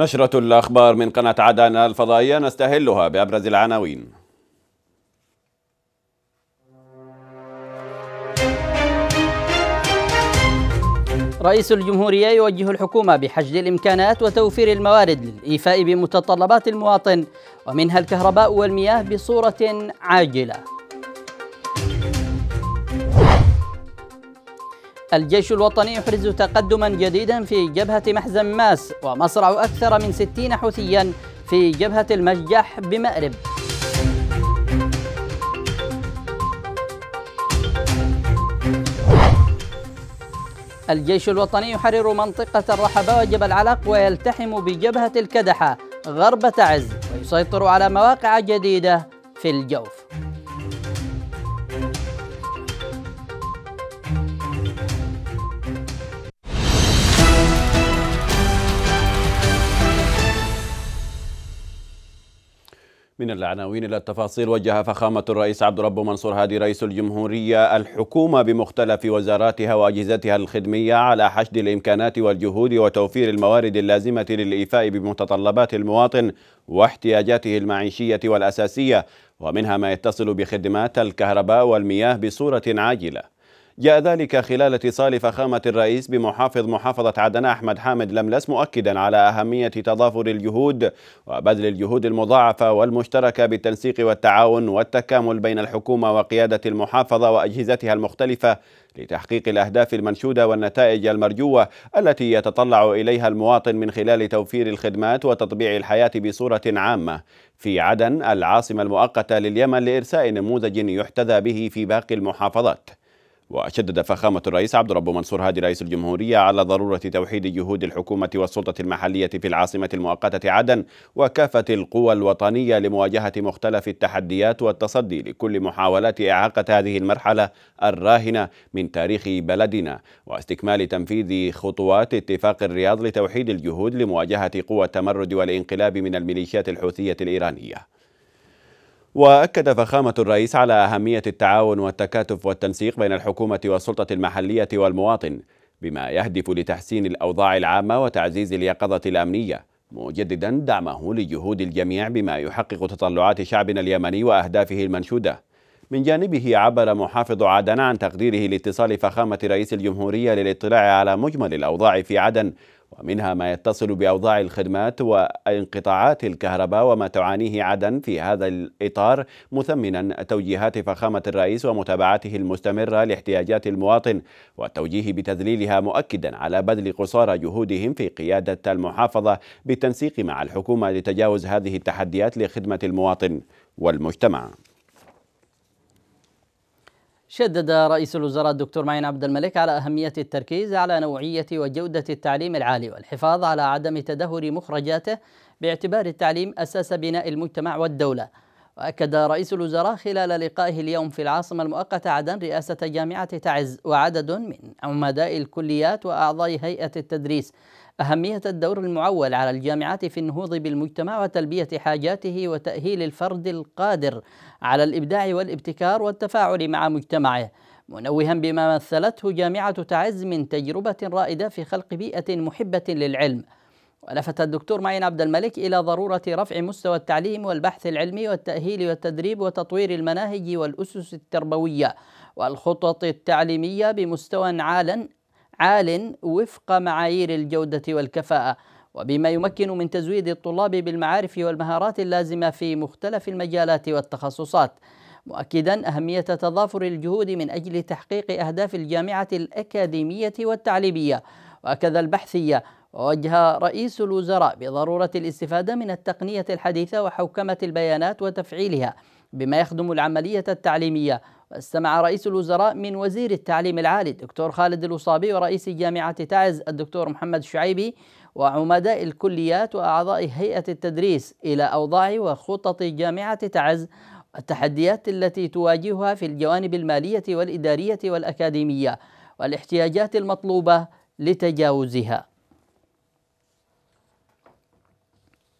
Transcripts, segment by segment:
نشرة الأخبار من قناة عدن الفضائية نستهلها بأبرز العناوين رئيس الجمهورية يوجه الحكومة بحشد الإمكانات وتوفير الموارد للإيفاء بمتطلبات المواطن ومنها الكهرباء والمياه بصورة عاجلة الجيش الوطني يحرز تقدما جديدا في جبهة محزن ماس ومصرع أكثر من 60 حوثيا في جبهة المجح بمأرب الجيش الوطني يحرر منطقة الرحبة وجبل علق ويلتحم بجبهة الكدحة غرب تعز ويسيطر على مواقع جديدة في الجوف من العناوين إلى التفاصيل وجه فخامة الرئيس عبد رب منصور هادي رئيس الجمهورية الحكومة بمختلف وزاراتها وأجهزتها الخدمية على حشد الإمكانات والجهود وتوفير الموارد اللازمة للإيفاء بمتطلبات المواطن واحتياجاته المعيشية والأساسية ومنها ما يتصل بخدمات الكهرباء والمياه بصورة عاجلة جاء ذلك خلال اتصال فخامة الرئيس بمحافظ محافظة عدن أحمد حامد لملس مؤكدا على أهمية تضافر الجهود وبذل الجهود المضاعفة والمشتركة بالتنسيق والتعاون والتكامل بين الحكومة وقيادة المحافظة وأجهزتها المختلفة لتحقيق الأهداف المنشودة والنتائج المرجوة التي يتطلع إليها المواطن من خلال توفير الخدمات وتطبيع الحياة بصورة عامة في عدن العاصمة المؤقتة لليمن لإرساء نموذج يحتذى به في باقي المحافظات وشدد فخامة الرئيس عبد الرب منصور هادي رئيس الجمهورية على ضرورة توحيد جهود الحكومة والسلطة المحلية في العاصمة المؤقتة عدن وكافة القوى الوطنية لمواجهة مختلف التحديات والتصدي لكل محاولات إعاقة هذه المرحلة الراهنة من تاريخ بلدنا واستكمال تنفيذ خطوات اتفاق الرياض لتوحيد الجهود لمواجهة قوى التمرد والانقلاب من الميليشيات الحوثية الإيرانية وأكد فخامة الرئيس على أهمية التعاون والتكاتف والتنسيق بين الحكومة والسلطة المحلية والمواطن بما يهدف لتحسين الأوضاع العامة وتعزيز اليقظة الأمنية مجددا دعمه لجهود الجميع بما يحقق تطلعات شعبنا اليمني وأهدافه المنشودة من جانبه عبر محافظ عدن عن تقديره لاتصال فخامة رئيس الجمهورية للاطلاع على مجمل الأوضاع في عدن ومنها ما يتصل باوضاع الخدمات وانقطاعات الكهرباء وما تعانيه عدن في هذا الاطار مثمنا توجيهات فخامه الرئيس ومتابعته المستمره لاحتياجات المواطن والتوجيه بتذليلها مؤكدا على بذل قصارى جهودهم في قياده المحافظه بالتنسيق مع الحكومه لتجاوز هذه التحديات لخدمه المواطن والمجتمع شدد رئيس الوزراء الدكتور معين عبد الملك على أهمية التركيز على نوعية وجودة التعليم العالي والحفاظ على عدم تدهور مخرجاته باعتبار التعليم أساس بناء المجتمع والدولة وأكد رئيس الوزراء خلال لقائه اليوم في العاصمة المؤقتة عدن رئاسة جامعة تعز وعدد من عمداء الكليات وأعضاء هيئة التدريس أهمية الدور المعول على الجامعات في النهوض بالمجتمع وتلبية حاجاته وتأهيل الفرد القادر على الإبداع والابتكار والتفاعل مع مجتمعه منوها بما مثلته جامعة تعز من تجربة رائدة في خلق بيئة محبة للعلم ولفت الدكتور معين عبد الملك إلى ضرورة رفع مستوى التعليم والبحث العلمي والتأهيل والتدريب وتطوير المناهج والأسس التربوية والخطط التعليمية بمستوى عال عال وفق معايير الجودة والكفاءة وبما يمكن من تزويد الطلاب بالمعارف والمهارات اللازمة في مختلف المجالات والتخصصات مؤكدا أهمية تضافر الجهود من أجل تحقيق أهداف الجامعة الأكاديمية والتعليمية وكذا البحثية ووجه رئيس الوزراء بضرورة الاستفادة من التقنية الحديثة وحوكمة البيانات وتفعيلها بما يخدم العملية التعليمية استمع رئيس الوزراء من وزير التعليم العالي الدكتور خالد الوصابي ورئيس جامعة تعز الدكتور محمد الشعيبي وعمداء الكليات وأعضاء هيئة التدريس إلى أوضاع وخطط جامعة تعز التحديات التي تواجهها في الجوانب المالية والإدارية والأكاديمية والاحتياجات المطلوبة لتجاوزها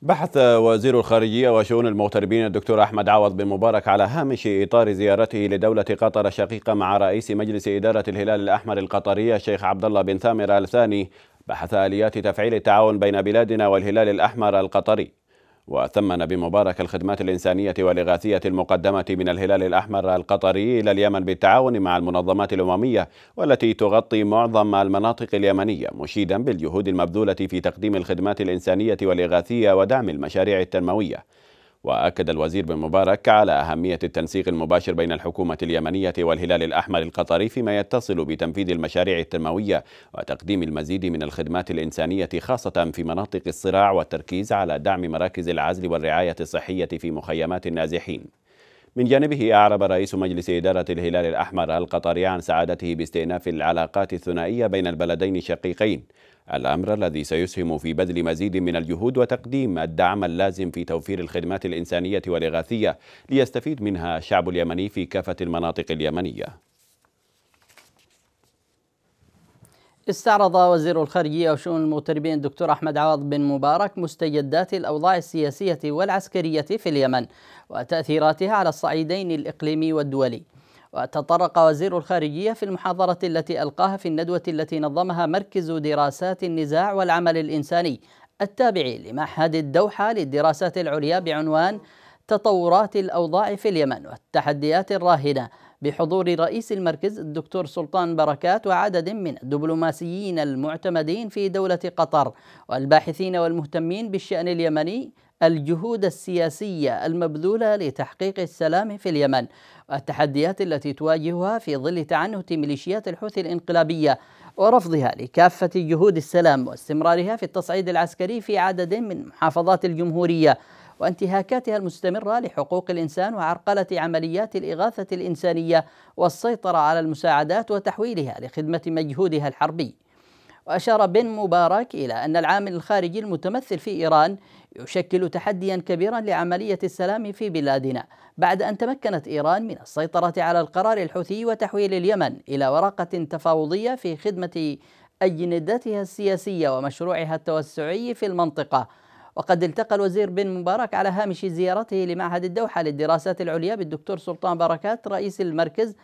بحث وزير الخارجية وشؤون المغتربين الدكتور أحمد عوض بن مبارك على هامش إطار زيارته لدولة قطر الشقيقة مع رئيس مجلس إدارة الهلال الأحمر القطرية الشيخ عبد الله بن ثامر الثاني بحث آليات تفعيل التعاون بين بلادنا والهلال الأحمر القطري وثمن بمبارك الخدمات الإنسانية والإغاثية المقدمة من الهلال الأحمر القطري إلى اليمن بالتعاون مع المنظمات الأممية والتي تغطي معظم المناطق اليمنية مشيدا بالجهود المبذولة في تقديم الخدمات الإنسانية والإغاثية ودعم المشاريع التنموية وأكد الوزير بن مبارك على أهمية التنسيق المباشر بين الحكومة اليمنية والهلال الأحمر القطري فيما يتصل بتنفيذ المشاريع التنموية وتقديم المزيد من الخدمات الإنسانية خاصة في مناطق الصراع والتركيز على دعم مراكز العزل والرعاية الصحية في مخيمات النازحين. من جانبه أعرب رئيس مجلس إدارة الهلال الأحمر القطري عن سعادته باستئناف العلاقات الثنائية بين البلدين الشقيقين الأمر الذي سيسهم في بذل مزيد من الجهود وتقديم الدعم اللازم في توفير الخدمات الإنسانية والإغاثية ليستفيد منها الشعب اليمني في كافة المناطق اليمنية استعرض وزير الخارجية وشؤون المغتربين دكتور أحمد عوض بن مبارك مستجدات الأوضاع السياسية والعسكرية في اليمن وتأثيراتها على الصعيدين الإقليمي والدولي وتطرق وزير الخارجية في المحاضرة التي ألقاها في الندوة التي نظمها مركز دراسات النزاع والعمل الإنساني التابع لمعهد الدوحة للدراسات العليا بعنوان تطورات الأوضاع في اليمن والتحديات الراهنة بحضور رئيس المركز الدكتور سلطان بركات وعدد من الدبلوماسيين المعتمدين في دولة قطر والباحثين والمهتمين بالشأن اليمني الجهود السياسية المبذولة لتحقيق السلام في اليمن والتحديات التي تواجهها في ظل تعنت ميليشيات الحوثي الانقلابية ورفضها لكافة جهود السلام واستمرارها في التصعيد العسكري في عدد من محافظات الجمهورية وانتهاكاتها المستمرة لحقوق الإنسان وعرقلة عمليات الإغاثة الإنسانية والسيطرة على المساعدات وتحويلها لخدمة مجهودها الحربي وأشار بن مبارك إلى أن العامل الخارجي المتمثل في إيران يشكل تحديا كبيرا لعملية السلام في بلادنا بعد أن تمكنت إيران من السيطرة على القرار الحوثي وتحويل اليمن إلى ورقة تفاوضية في خدمة أجندتها السياسية ومشروعها التوسعي في المنطقة وقد التقى الوزير بن مبارك على هامش زيارته لمعهد الدوحة للدراسات العليا بالدكتور سلطان بركات رئيس المركز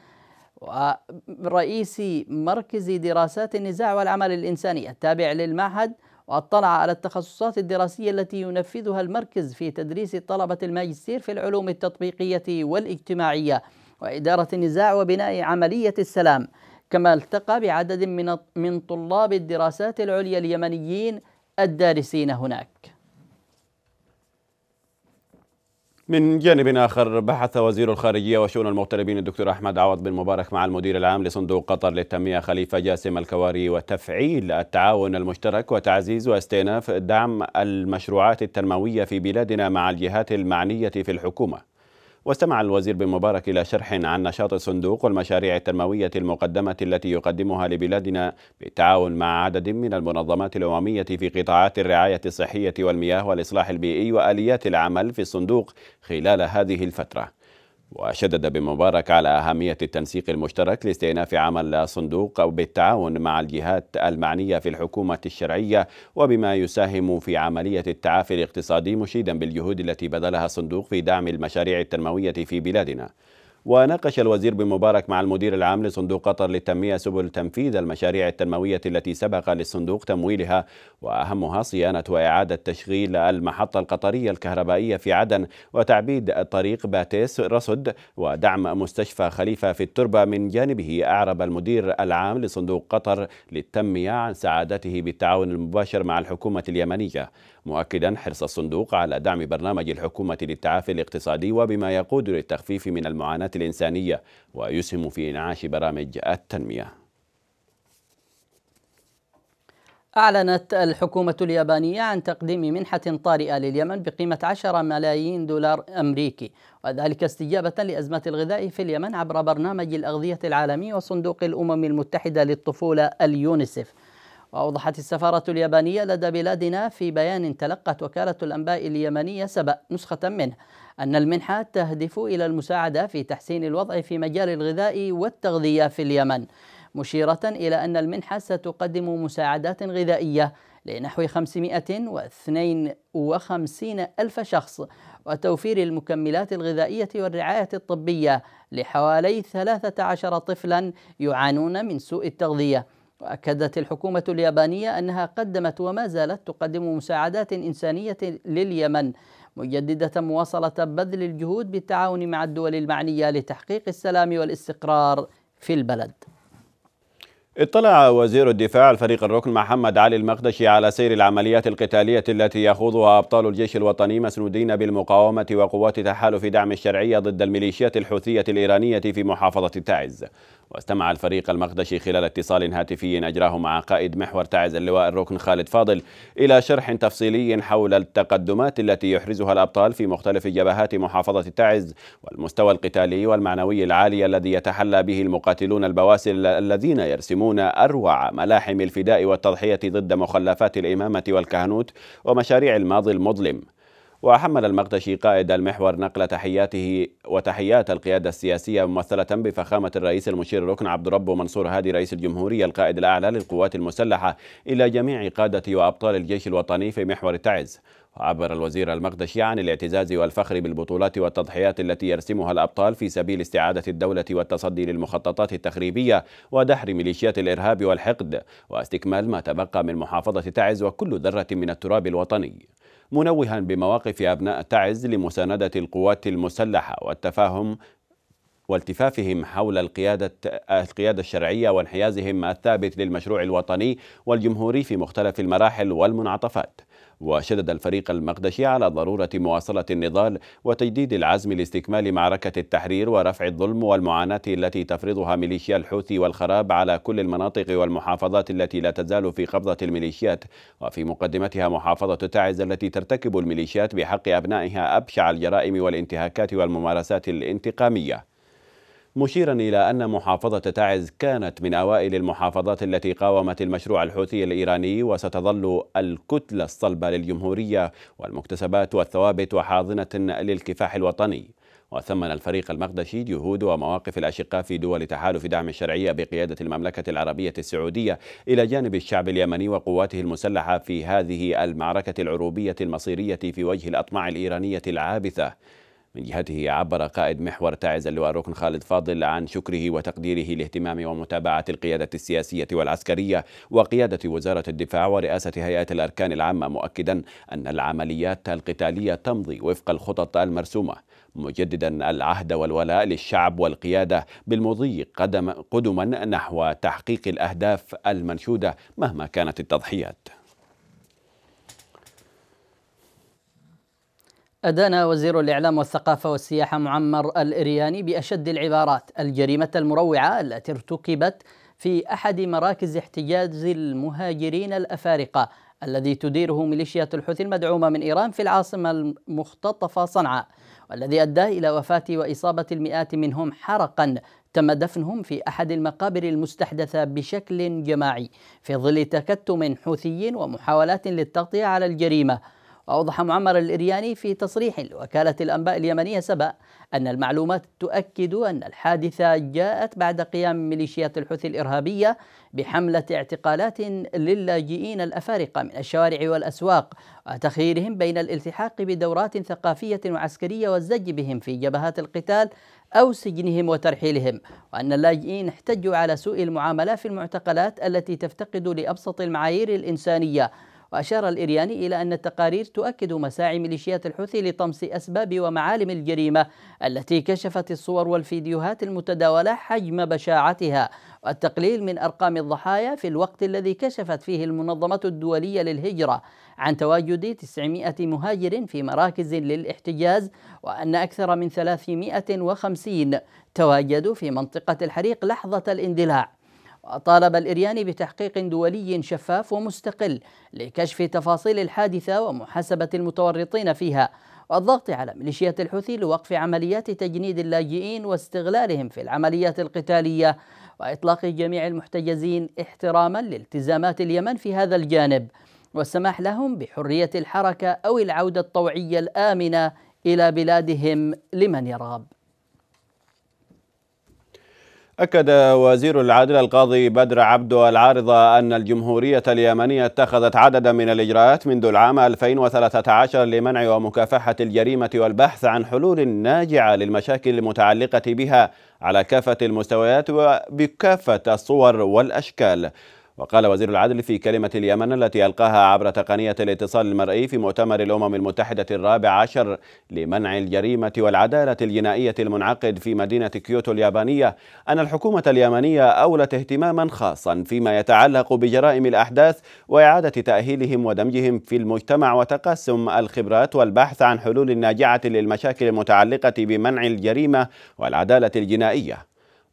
ورئيس مركز دراسات النزاع والعمل الإنساني التابع للمعهد واطلع على التخصصات الدراسية التي ينفذها المركز في تدريس طلبة الماجستير في العلوم التطبيقية والاجتماعية وإدارة النزاع وبناء عملية السلام كما التقى بعدد من من طلاب الدراسات العليا اليمنيين الدارسين هناك من جانب آخر بحث وزير الخارجية وشؤون المغتربين الدكتور أحمد عوض بن مبارك مع المدير العام لصندوق قطر للتنمية خليفة جاسم الكواري وتفعيل التعاون المشترك وتعزيز واستئناف دعم المشروعات التنموية في بلادنا مع الجهات المعنية في الحكومة واستمع الوزير بن مبارك إلى شرح عن نشاط الصندوق والمشاريع التنموية المقدمة التي يقدمها لبلادنا بالتعاون مع عدد من المنظمات الأممية في قطاعات الرعاية الصحية والمياه والإصلاح البيئي وآليات العمل في الصندوق خلال هذه الفترة وشدد بمبارك على أهمية التنسيق المشترك لاستئناف عمل صندوق بالتعاون مع الجهات المعنية في الحكومة الشرعية وبما يساهم في عملية التعافي الاقتصادي مشيدا بالجهود التي بذلها الصندوق في دعم المشاريع التنموية في بلادنا وناقش الوزير بن مبارك مع المدير العام لصندوق قطر للتنمية سبل تنفيذ المشاريع التنموية التي سبق للصندوق تمويلها وأهمها صيانة وإعادة تشغيل المحطة القطرية الكهربائية في عدن وتعبيد طريق باتيس رصد ودعم مستشفى خليفة في التربة من جانبه أعرب المدير العام لصندوق قطر للتنمية عن سعادته بالتعاون المباشر مع الحكومة اليمنية مؤكدا حرص الصندوق على دعم برنامج الحكومة للتعافي الاقتصادي وبما يقود للتخفيف من المعاناة الإنسانية ويسهم في إنعاش برامج التنمية أعلنت الحكومة اليابانية عن تقديم منحة طارئة لليمن بقيمة 10 ملايين دولار أمريكي وذلك استجابة لأزمة الغذاء في اليمن عبر برنامج الأغذية العالمي وصندوق الأمم المتحدة للطفولة اليونيسف وأوضحت السفارة اليابانية لدى بلادنا في بيان تلقت وكالة الأنباء اليمنية سبأ نسخة منه أن المنحة تهدف إلى المساعدة في تحسين الوضع في مجال الغذاء والتغذية في اليمن مشيرة إلى أن المنحة ستقدم مساعدات غذائية لنحو 552 ألف شخص وتوفير المكملات الغذائية والرعاية الطبية لحوالي 13 طفلا يعانون من سوء التغذية وأكدت الحكومة اليابانية أنها قدمت وما زالت تقدم مساعدات إنسانية لليمن مجددة مواصلة بذل الجهود بالتعاون مع الدول المعنية لتحقيق السلام والاستقرار في البلد اطلع وزير الدفاع الفريق الركن محمد علي المقدشي على سير العمليات القتالية التي يخوضها أبطال الجيش الوطني مسنودين بالمقاومة وقوات تحالف دعم الشرعية ضد الميليشيات الحوثية الإيرانية في محافظة تعز واستمع الفريق المقدشي خلال اتصال هاتفي أجراه مع قائد محور تعز اللواء الركن خالد فاضل إلى شرح تفصيلي حول التقدمات التي يحرزها الأبطال في مختلف جبهات محافظة تعز والمستوى القتالي والمعنوي العالي الذي يتحلى به المقاتلون البواسل الذين يرسمون أروع ملاحم الفداء والتضحية ضد مخلفات الإمامة والكهنوت ومشاريع الماضي المظلم وحمل المقدشي قائد المحور نقل تحياته وتحيات القيادة السياسية ممثلة بفخامة الرئيس المشير الركن عبد ربه منصور هادي رئيس الجمهورية القائد الأعلى للقوات المسلحة إلى جميع قادة وأبطال الجيش الوطني في محور تعز وعبر الوزير المقدشي عن الاعتزاز والفخر بالبطولات والتضحيات التي يرسمها الأبطال في سبيل استعادة الدولة والتصدي للمخططات التخريبية ودحر ميليشيات الإرهاب والحقد واستكمال ما تبقى من محافظة تعز وكل ذرة من التراب الوطني منوها بمواقف أبناء تعز لمساندة القوات المسلحة والتفاهم والتفافهم حول القيادة القيادة الشرعية وانحيازهم الثابت للمشروع الوطني والجمهوري في مختلف المراحل والمنعطفات وشدد الفريق المقدشي على ضرورة مواصلة النضال وتجديد العزم لاستكمال معركة التحرير ورفع الظلم والمعاناة التي تفرضها ميليشيا الحوثي والخراب على كل المناطق والمحافظات التي لا تزال في قبضة الميليشيات وفي مقدمتها محافظة تعز التي ترتكب الميليشيات بحق أبنائها أبشع الجرائم والانتهاكات والممارسات الانتقامية مشيرا إلى أن محافظة تعز كانت من أوائل المحافظات التي قاومت المشروع الحوثي الإيراني وستظل الكتلة الصلبة للجمهورية والمكتسبات والثوابت وحاضنة للكفاح الوطني وثمن الفريق المقدشي جهود ومواقف الأشقاء في دول تحالف دعم الشرعية بقيادة المملكة العربية السعودية إلى جانب الشعب اليمني وقواته المسلحة في هذه المعركة العروبية المصيرية في وجه الأطماع الإيرانية العابثة من جهته عبر قائد محور تعز اللواء ركن خالد فاضل عن شكره وتقديره لاهتمام ومتابعة القيادة السياسية والعسكرية وقيادة وزارة الدفاع ورئاسة هيئة الأركان العامة مؤكدا أن العمليات القتالية تمضي وفق الخطط المرسومة مجددا العهد والولاء للشعب والقيادة بالمضي قدم قدما نحو تحقيق الأهداف المنشودة مهما كانت التضحيات أدان وزير الإعلام والثقافة والسياحة معمر الإرياني بأشد العبارات الجريمة المروعة التي ارتكبت في أحد مراكز احتجاز المهاجرين الأفارقة الذي تديره ميليشيات الحوثي المدعومة من إيران في العاصمة المختطفة صنعاء والذي أدى إلى وفاة وإصابة المئات منهم حرقا تم دفنهم في أحد المقابر المستحدثة بشكل جماعي في ظل تكتم حوثي ومحاولات للتغطية على الجريمة وأوضح معمر الإرياني في تصريح لوكالة الأنباء اليمنية سبأ أن المعلومات تؤكد أن الحادثة جاءت بعد قيام ميليشيات الحوثي الإرهابية بحملة اعتقالات للاجئين الأفارقة من الشوارع والأسواق وتخييرهم بين الالتحاق بدورات ثقافية وعسكرية والزج بهم في جبهات القتال أو سجنهم وترحيلهم وأن اللاجئين احتجوا على سوء المعاملة في المعتقلات التي تفتقد لأبسط المعايير الإنسانية وأشار الإرياني إلى أن التقارير تؤكد مساعي ميليشيات الحوثي لطمس أسباب ومعالم الجريمة التي كشفت الصور والفيديوهات المتداولة حجم بشاعتها والتقليل من أرقام الضحايا في الوقت الذي كشفت فيه المنظمة الدولية للهجرة عن تواجد 900 مهاجر في مراكز للاحتجاز وأن أكثر من 350 تواجدوا في منطقة الحريق لحظة الاندلاع وطالب الإرياني بتحقيق دولي شفاف ومستقل لكشف تفاصيل الحادثة ومحاسبة المتورطين فيها والضغط على ميليشيات الحوثي لوقف عمليات تجنيد اللاجئين واستغلالهم في العمليات القتالية وإطلاق جميع المحتجزين احتراما لالتزامات اليمن في هذا الجانب والسماح لهم بحرية الحركة أو العودة الطوعية الآمنة إلى بلادهم لمن يرغب أكد وزير العدل القاضي بدر عبدو العارضة أن الجمهورية اليمنية اتخذت عددا من الإجراءات منذ العام 2013 لمنع ومكافحة الجريمة والبحث عن حلول ناجعة للمشاكل المتعلقة بها على كافة المستويات وبكافة الصور والأشكال وقال وزير العدل في كلمة اليمن التي ألقاها عبر تقنية الاتصال المرئي في مؤتمر الأمم المتحدة الرابع عشر لمنع الجريمة والعدالة الجنائية المنعقد في مدينة كيوتو اليابانية أن الحكومة اليمنية أولت اهتماما خاصا فيما يتعلق بجرائم الأحداث وإعادة تأهيلهم ودمجهم في المجتمع وتقاسم الخبرات والبحث عن حلول ناجعة للمشاكل المتعلقة بمنع الجريمة والعدالة الجنائية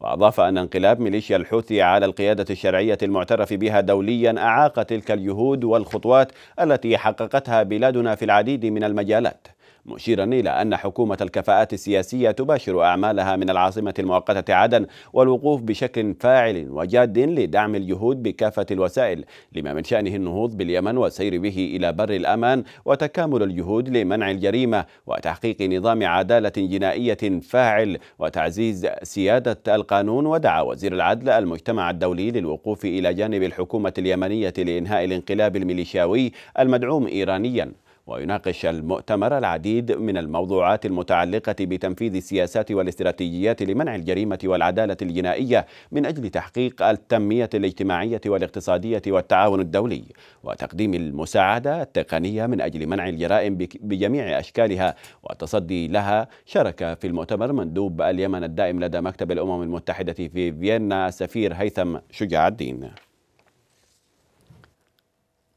وأضاف أن انقلاب ميليشيا الحوثي على القيادة الشرعية المعترف بها دوليا أعاق تلك الجهود والخطوات التي حققتها بلادنا في العديد من المجالات مشيرا إلى أن حكومة الكفاءات السياسية تباشر أعمالها من العاصمة المؤقتة عدن والوقوف بشكل فاعل وجاد لدعم الجهود بكافة الوسائل لما من شأنه النهوض باليمن والسير به إلى بر الأمان وتكامل الجهود لمنع الجريمة وتحقيق نظام عدالة جنائية فاعل وتعزيز سيادة القانون ودعا وزير العدل المجتمع الدولي للوقوف إلى جانب الحكومة اليمنية لإنهاء الانقلاب الميليشياوي المدعوم إيرانيا ويناقش المؤتمر العديد من الموضوعات المتعلقة بتنفيذ السياسات والاستراتيجيات لمنع الجريمة والعدالة الجنائية من أجل تحقيق التنمية الاجتماعية والاقتصادية والتعاون الدولي وتقديم المساعدة التقنية من أجل منع الجرائم بجميع أشكالها والتصدي لها شارك في المؤتمر مندوب اليمن الدائم لدى مكتب الأمم المتحدة في فيينا السفير هيثم شجاع الدين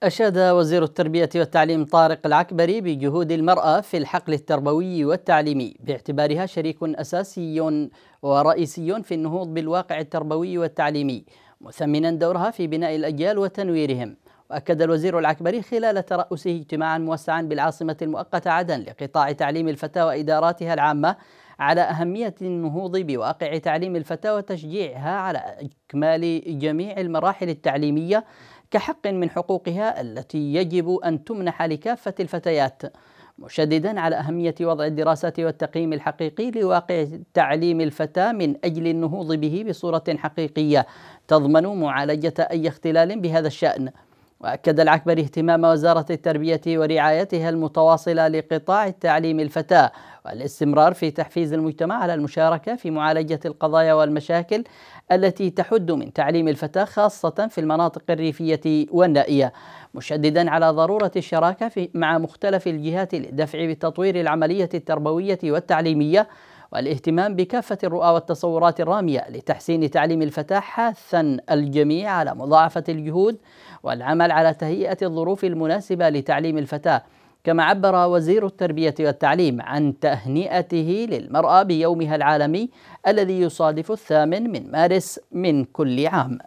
أشاد وزير التربية والتعليم طارق العكبري بجهود المرأة في الحقل التربوي والتعليمي باعتبارها شريك أساسي ورئيسي في النهوض بالواقع التربوي والتعليمي مثمنا دورها في بناء الأجيال وتنويرهم وأكد الوزير العكبري خلال ترأسه اجتماعا موسعا بالعاصمة المؤقتة عدن لقطاع تعليم الفتاة وإداراتها العامة على أهمية النهوض بواقع تعليم الفتاة وتشجيعها على إكمال جميع المراحل التعليمية كحق من حقوقها التي يجب أن تمنح لكافة الفتيات مشددا على أهمية وضع الدراسات والتقييم الحقيقي لواقع تعليم الفتاة من أجل النهوض به بصورة حقيقية تضمن معالجة أي اختلال بهذا الشأن وأكد العكبري اهتمام وزارة التربية ورعايتها المتواصلة لقطاع التعليم الفتاة والاستمرار في تحفيز المجتمع على المشاركة في معالجة القضايا والمشاكل التي تحد من تعليم الفتاة خاصة في المناطق الريفية والنائية مشددا على ضرورة الشراكة مع مختلف الجهات للدفع بتطوير العملية التربوية والتعليمية والاهتمام بكافة الرؤى والتصورات الرامية لتحسين تعليم الفتاة حاثا الجميع على مضاعفة الجهود والعمل على تهيئة الظروف المناسبة لتعليم الفتاة كما عبر وزير التربية والتعليم عن تهنئته للمرأة بيومها العالمي الذي يصادف الثامن من مارس من كل عام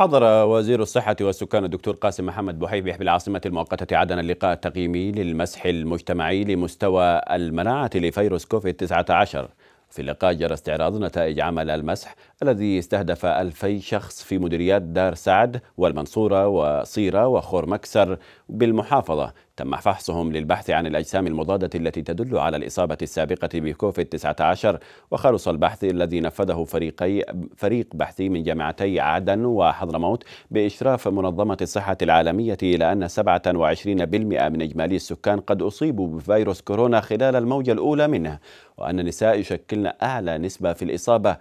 حضر وزير الصحة والسكان الدكتور قاسم محمد بحيبح بالعاصمة المؤقتة عدن اللقاء التقييمي للمسح المجتمعي لمستوى المناعة لفيروس كوفيد 19 في اللقاء جرى استعراض نتائج عمل المسح الذي استهدف ألفي شخص في مديريات دار سعد والمنصورة وصيرة وخور مكسر بالمحافظة تم فحصهم للبحث عن الأجسام المضادة التي تدل على الإصابة السابقة بكوفيد 19 وخلص البحث الذي نفذه فريقي فريق بحثي من جامعتي عدن وحضرموت بإشراف منظمة الصحة العالمية إلى أن 27% من إجمالي السكان قد أصيبوا بفيروس كورونا خلال الموجة الأولى منه وأن النساء يشكلن أعلى نسبة في الإصابة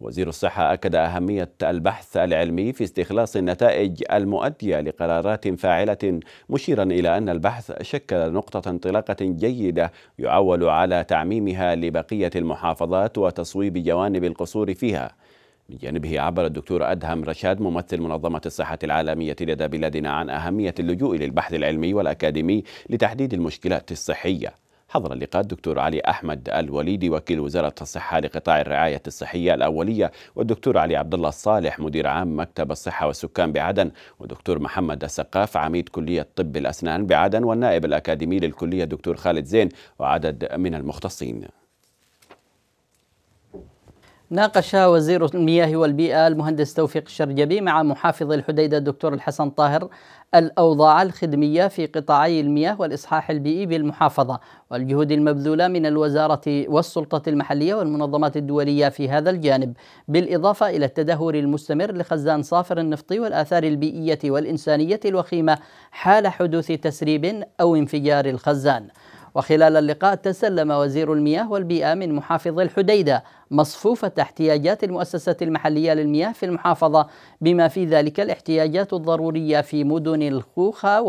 وزير الصحة أكد أهمية البحث العلمي في استخلاص النتائج المؤدية لقرارات فاعلة مشيرا إلى أن البحث شكل نقطة انطلاقة جيدة يعول على تعميمها لبقية المحافظات وتصويب جوانب القصور فيها من جانبه عبر الدكتور أدهم رشاد ممثل منظمة الصحة العالمية لدى بلادنا عن أهمية اللجوء للبحث العلمي والأكاديمي لتحديد المشكلات الصحية حضر اللقاء الدكتور علي أحمد الوليدي وكيل وزارة الصحة لقطاع الرعاية الصحية الأولية والدكتور علي عبد الله الصالح مدير عام مكتب الصحة والسكان بعدن ودكتور محمد السقاف عميد كلية طب الأسنان بعدن والنائب الأكاديمي للكلية دكتور خالد زين وعدد من المختصين ناقش وزير المياه والبيئة المهندس توفيق الشرجبي مع محافظ الحديدة الدكتور الحسن طاهر الأوضاع الخدمية في قطاعي المياه والإصحاح البيئي بالمحافظة والجهود المبذولة من الوزارة والسلطة المحلية والمنظمات الدولية في هذا الجانب بالإضافة إلى التدهور المستمر لخزان صافر النفطي والآثار البيئية والإنسانية الوخيمة حال حدوث تسريب أو انفجار الخزان وخلال اللقاء تسلم وزير المياه والبيئة من محافظ الحديدة مصفوفة احتياجات المؤسسة المحلية للمياه في المحافظة بما في ذلك الاحتياجات الضرورية في مدن الخوخة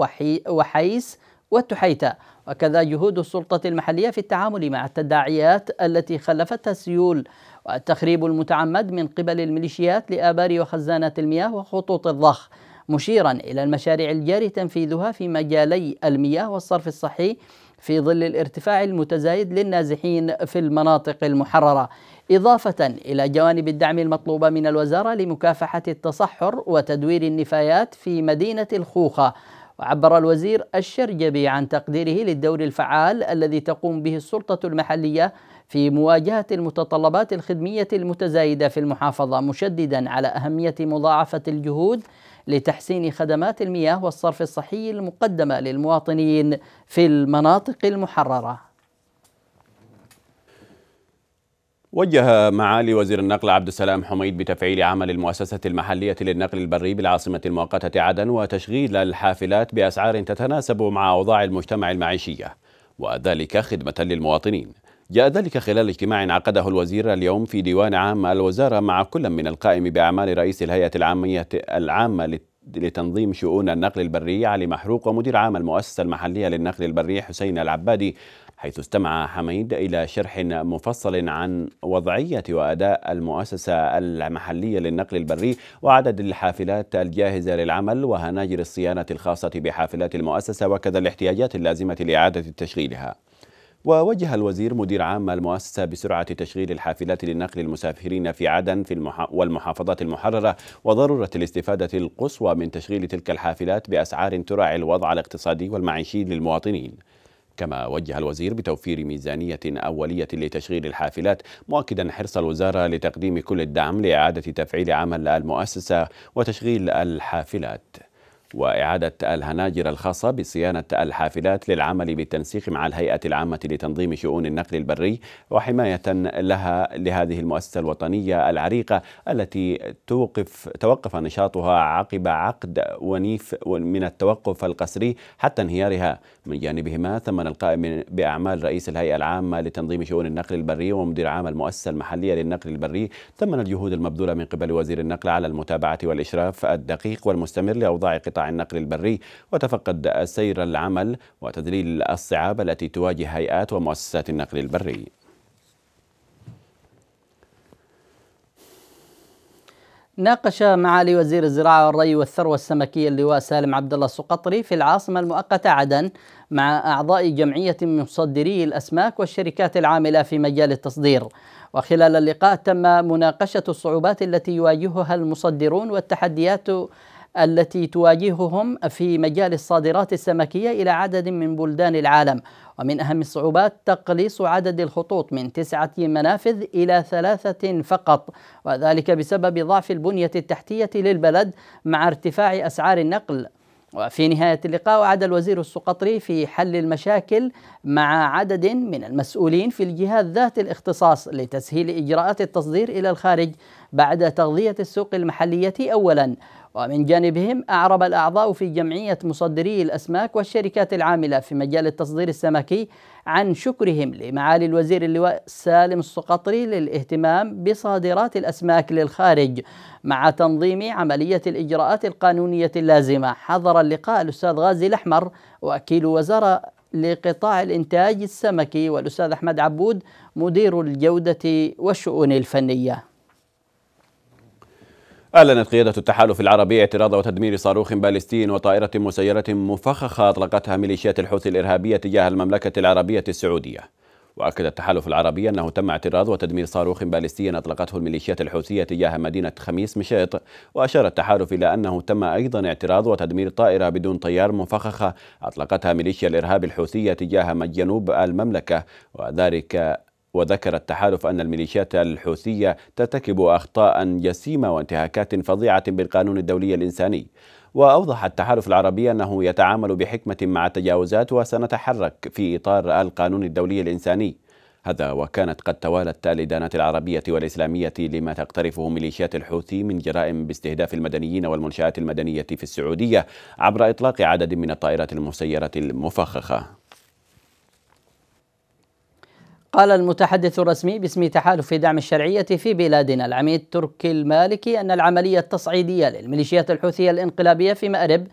وحيس والتحيتة وكذا جهود السلطة المحلية في التعامل مع التداعيات التي خلفتها سيول والتخريب المتعمد من قبل الميليشيات لآبار وخزانات المياه وخطوط الضخ مشيرا إلى المشاريع الجاري تنفيذها في مجالي المياه والصرف الصحي في ظل الارتفاع المتزايد للنازحين في المناطق المحررة إضافة إلى جوانب الدعم المطلوبة من الوزارة لمكافحة التصحر وتدوير النفايات في مدينة الخوخة وعبر الوزير الشرجبي عن تقديره للدور الفعال الذي تقوم به السلطة المحلية في مواجهة المتطلبات الخدمية المتزايدة في المحافظة مشددا على أهمية مضاعفة الجهود لتحسين خدمات المياه والصرف الصحي المقدمة للمواطنين في المناطق المحررة وجه معالي وزير النقل عبد السلام حميد بتفعيل عمل المؤسسة المحلية للنقل البري بالعاصمة المؤقتة عدن وتشغيل الحافلات بأسعار تتناسب مع أوضاع المجتمع المعيشية وذلك خدمة للمواطنين جاء ذلك خلال اجتماع عقده الوزير اليوم في ديوان عام الوزارة مع كل من القائم بأعمال رئيس الهيئة العامية العامة لتنظيم شؤون النقل البري علي محروق ومدير عام المؤسسة المحلية للنقل البري حسين العبادي حيث استمع حميد إلى شرح مفصل عن وضعية وأداء المؤسسة المحلية للنقل البري وعدد الحافلات الجاهزة للعمل وهناجر الصيانة الخاصة بحافلات المؤسسة وكذا الاحتياجات اللازمة لإعادة تشغيلها ووجه الوزير مدير عام المؤسسة بسرعة تشغيل الحافلات لنقل المسافرين في عدن في المح... والمحافظات المحررة وضرورة الاستفادة القصوى من تشغيل تلك الحافلات بأسعار تراعي الوضع الاقتصادي والمعيشي للمواطنين كما وجه الوزير بتوفير ميزانية أولية لتشغيل الحافلات مؤكدا حرص الوزارة لتقديم كل الدعم لإعادة تفعيل عمل المؤسسة وتشغيل الحافلات وإعادة الهناجر الخاصة بصيانة الحافلات للعمل بالتنسيق مع الهيئة العامة لتنظيم شؤون النقل البري وحماية لها لهذه المؤسسة الوطنية العريقة التي توقف توقف نشاطها عقب عقد ونيف من التوقف القسري حتى انهيارها من جانبهما ثمن القائم بأعمال رئيس الهيئة العامة لتنظيم شؤون النقل البري ومدير عام المؤسسة المحلية للنقل البري ثمن الجهود المبذولة من قبل وزير النقل على المتابعة والإشراف الدقيق والمستمر لأوضاع قطاع قطاع النقل البري وتفقد سير العمل وتذليل الصعاب التي تواجه هيئات ومؤسسات النقل البري ناقش معالي وزير الزراعة والري والثروة السمكية اللواء سالم عبد الله السقطري في العاصمة المؤقتة عدن مع أعضاء جمعية من مصدري الأسماك والشركات العاملة في مجال التصدير وخلال اللقاء تم مناقشة الصعوبات التي يواجهها المصدرون والتحديات التي تواجههم في مجال الصادرات السمكية إلى عدد من بلدان العالم ومن أهم الصعوبات تقليص عدد الخطوط من تسعة منافذ إلى ثلاثة فقط وذلك بسبب ضعف البنية التحتية للبلد مع ارتفاع أسعار النقل وفي نهاية اللقاء وعد الوزير السقطري في حل المشاكل مع عدد من المسؤولين في الجهات ذات الاختصاص لتسهيل إجراءات التصدير إلى الخارج بعد تغذية السوق المحلية أولاً ومن جانبهم أعرب الأعضاء في جمعية مصدري الأسماك والشركات العاملة في مجال التصدير السمكي عن شكرهم لمعالي الوزير اللواء سالم السقطري للاهتمام بصادرات الأسماك للخارج مع تنظيم عملية الإجراءات القانونية اللازمة حضر اللقاء الأستاذ غازي الأحمر وكيل وزارة لقطاع الإنتاج السمكي والأستاذ أحمد عبود مدير الجودة والشؤون الفنية أعلنت قيادة التحالف العربي اعتراض وتدمير صاروخ باليستي وطائرة مسيرة مفخخة أطلقتها ميليشيات الحوثي الإرهابية تجاه المملكة العربية السعودية وأكد التحالف العربي أنه تم اعتراض وتدمير صاروخ باليستي أطلقته الميليشيات الحوثية تجاه مدينة خميس مشيط وأشار التحالف إلى أنه تم أيضا اعتراض وتدمير طائرة بدون طيار مفخخة أطلقتها ميليشيا الإرهاب الحوثية تجاه جنوب المملكة وذلك وذكر التحالف أن الميليشيات الحوثية ترتكب أخطاء جسيمة وانتهاكات فظيعة بالقانون الدولي الإنساني وأوضح التحالف العربي أنه يتعامل بحكمة مع تجاوزات وسنتحرك في إطار القانون الدولي الإنساني هذا وكانت قد توالت الإدانات العربية والإسلامية لما تقترفه ميليشيات الحوثي من جرائم باستهداف المدنيين والمنشآت المدنية في السعودية عبر إطلاق عدد من الطائرات المسيرة المفخخة قال المتحدث الرسمي باسم تحالف دعم الشرعية في بلادنا العميد تركي المالكي أن العملية التصعيدية للميليشيات الحوثية الانقلابية في مأرب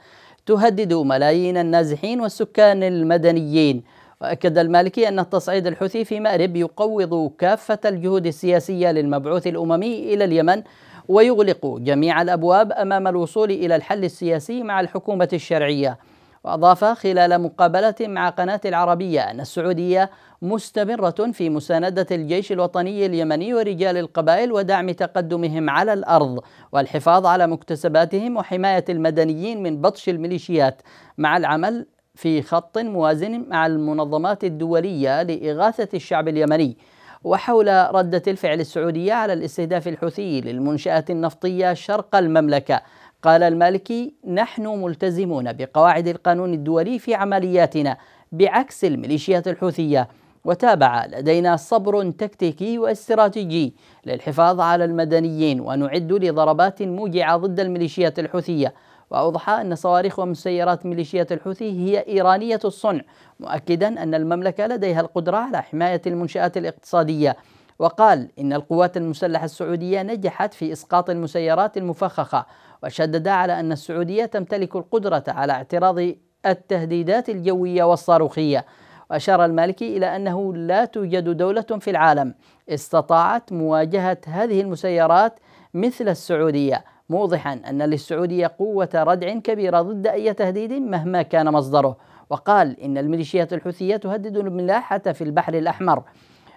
تهدد ملايين النازحين والسكان المدنيين وأكد المالكي أن التصعيد الحوثي في مأرب يقوض كافة الجهود السياسية للمبعوث الأممي إلى اليمن ويغلق جميع الأبواب أمام الوصول إلى الحل السياسي مع الحكومة الشرعية وأضاف خلال مقابلة مع قناة العربية أن السعودية مستمرة في مساندة الجيش الوطني اليمني ورجال القبائل ودعم تقدمهم على الأرض والحفاظ على مكتسباتهم وحماية المدنيين من بطش الميليشيات مع العمل في خط موازن مع المنظمات الدولية لإغاثة الشعب اليمني وحول ردة الفعل السعودية على الاستهداف الحوثي للمنشآت النفطية شرق المملكة قال المالكي نحن ملتزمون بقواعد القانون الدولي في عملياتنا بعكس الميليشيات الحوثيه وتابع لدينا صبر تكتيكي واستراتيجي للحفاظ على المدنيين ونعد لضربات موجعه ضد الميليشيات الحوثيه وأوضح أن صواريخ ومسيرات ميليشيات الحوثي هي إيرانية الصنع مؤكدا أن المملكة لديها القدرة على حماية المنشآت الاقتصادية وقال إن القوات المسلحة السعودية نجحت في إسقاط المسيرات المفخخة وشدد على أن السعودية تمتلك القدرة على اعتراض التهديدات الجوية والصاروخية وأشار المالكي إلى أنه لا توجد دولة في العالم استطاعت مواجهة هذه المسيرات مثل السعودية موضحا أن للسعودية قوة ردع كبيرة ضد أي تهديد مهما كان مصدره وقال إن الميليشيات الحوثية تهدد الملاحة في البحر الأحمر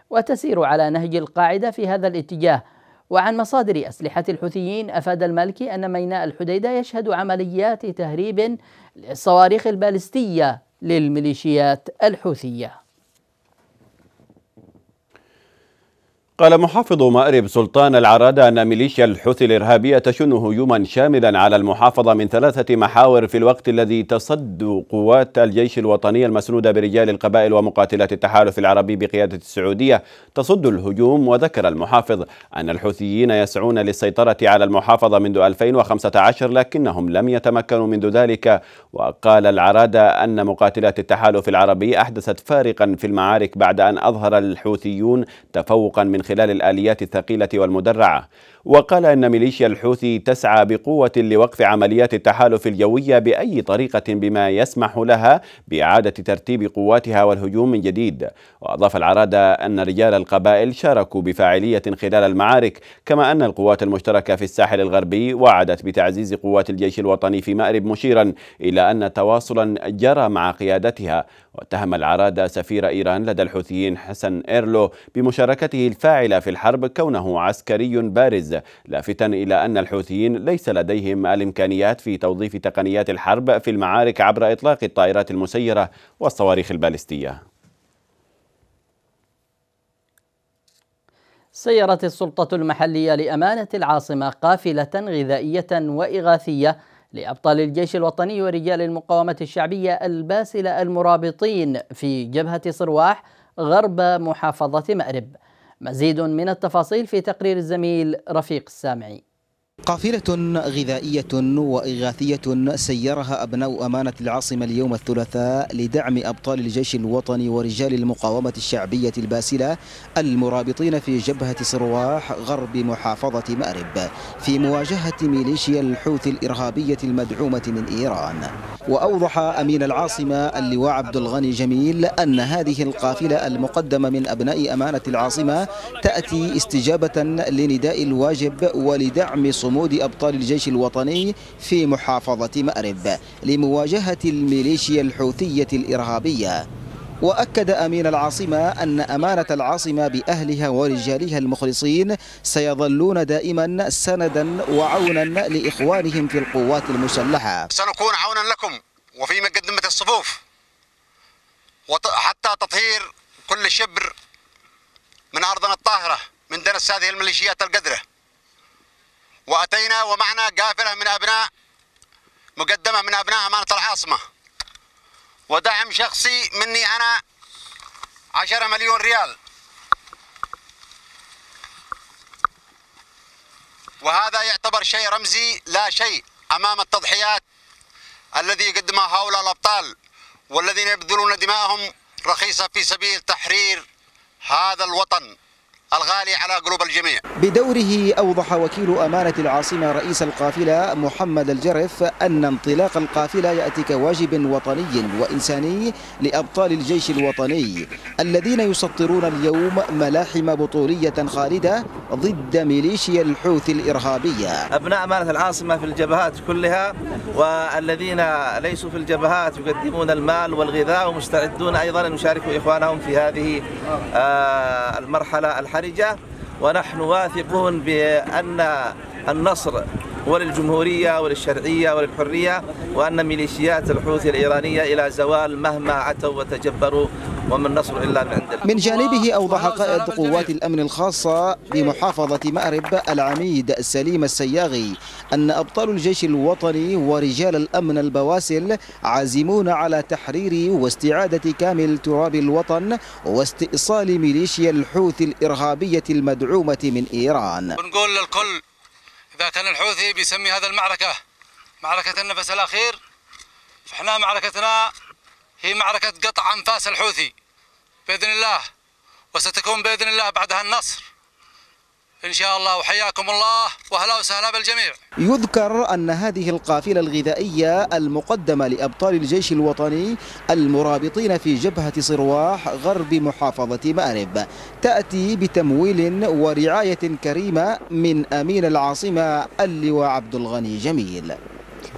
وتسير على نهج القاعدة في هذا الاتجاه وعن مصادر أسلحة الحوثيين أفاد المالكي أن ميناء الحديدة يشهد عمليات تهريب للصواريخ البالستية للميليشيات الحوثية قال محافظ مأرب سلطان العرادة أن ميليشيا الحوثي الإرهابية تشن هجوما شاملا على المحافظة من ثلاثة محاور في الوقت الذي تصد قوات الجيش الوطني المسنودة برجال القبائل ومقاتلات التحالف العربي بقيادة السعودية تصد الهجوم وذكر المحافظ أن الحوثيين يسعون للسيطرة على المحافظة منذ 2015 لكنهم لم يتمكنوا منذ ذلك وقال العرادة أن مقاتلات التحالف العربي أحدثت فارقا في المعارك بعد أن أظهر الحوثيون تفوقا من خلال الآليات الثقيلة والمدرعة وقال أن ميليشيا الحوثي تسعى بقوة لوقف عمليات التحالف الجوية بأي طريقة بما يسمح لها بإعادة ترتيب قواتها والهجوم من جديد وأضاف العرادة أن رجال القبائل شاركوا بفاعلية خلال المعارك كما أن القوات المشتركة في الساحل الغربي وعدت بتعزيز قوات الجيش الوطني في مأرب مشيرا إلى أن تواصلا جرى مع قيادتها واتهم العرادة سفير إيران لدى الحوثيين حسن إيرلو بمشاركته الفاعلة في الحرب كونه عسكري بارز لافتا إلى أن الحوثيين ليس لديهم الإمكانيات في توظيف تقنيات الحرب في المعارك عبر إطلاق الطائرات المسيرة والصواريخ البالستية سيرت السلطة المحلية لأمانة العاصمة قافلة غذائية وإغاثية لأبطال الجيش الوطني ورجال المقاومة الشعبية الباسلة المرابطين في جبهة صرواح غرب محافظة مأرب مزيد من التفاصيل في تقرير الزميل رفيق السامعي قافلة غذائية وإغاثية سيرها أبناء أمانة العاصمة اليوم الثلاثاء لدعم أبطال الجيش الوطني ورجال المقاومة الشعبية الباسلة المرابطين في جبهة صرواح غرب محافظة مأرب في مواجهة ميليشيا الحوثي الإرهابية المدعومة من إيران وأوضح أمين العاصمة اللواء عبد الغني جميل أن هذه القافلة المقدمة من أبناء أمانة العاصمة تأتي استجابة لنداء الواجب ولدعم صرواح صمود أبطال الجيش الوطني في محافظة مأرب لمواجهة الميليشيا الحوثية الإرهابية وأكد أمين العاصمة أن أمانة العاصمة بأهلها ورجالها المخلصين سيظلون دائما سندا وعونا لإخوانهم في القوات المسلحة سنكون عونا لكم وفي مقدمة الصفوف وحتى تطهير كل شبر من أرضنا الطاهرة من درس هذه الميليشيات القذرة وأتينا ومعنا قافلة من أبناء مقدمة من أبناء أمانة العاصمة ودعم شخصي مني أنا 10 مليون ريال وهذا يعتبر شيء رمزي لا شيء أمام التضحيات الذي يقدمها هؤلاء الأبطال والذين يبذلون دماءهم رخيصة في سبيل تحرير هذا الوطن الغالي على قلوب الجميع بدوره أوضح وكيل أمانة العاصمة رئيس القافلة محمد الجرف أن انطلاق القافلة يأتي كواجب وطني وإنساني لأبطال الجيش الوطني الذين يسطرون اليوم ملاحم بطولية خالدة ضد ميليشيا الحوثي الإرهابية أبناء أمانة العاصمة في الجبهات كلها والذين ليسوا في الجبهات يقدمون المال والغذاء ومستعدون أيضا أن يشاركوا إخوانهم في هذه آه، المرحلة الحالية منحرجة ونحن واثقون بأن النصر وللجمهورية وللشرعية وللحرية وأن ميليشيات الحوثي الإيرانية إلى زوال مهما عتوا وتجبروا وما النصر إلا من عند من جانبه أوضح قائد قوات الأمن الخاصة بمحافظة مأرب العميد سليم السياغي أن أبطال الجيش الوطني ورجال الأمن البواسل عازمون على تحرير واستعادة كامل تراب الوطن واستئصال ميليشيا الحوثي الإرهابية المدعومة من إيران نقول للكل إذا كان الحوثي بيسمي هذا المعركة معركة النفس الأخير فإحنا معركتنا هي معركة قطع أنفاس الحوثي بإذن الله وستكون بإذن الله بعدها النصر إن شاء الله وحياكم الله وأهلا وسهلا بالجميع يذكر أن هذه القافلة الغذائية المقدمة لأبطال الجيش الوطني المرابطين في جبهة صرواح غرب محافظة مأرب تأتي بتمويل ورعاية كريمة من أمين العاصمة اللواء عبد الغني جميل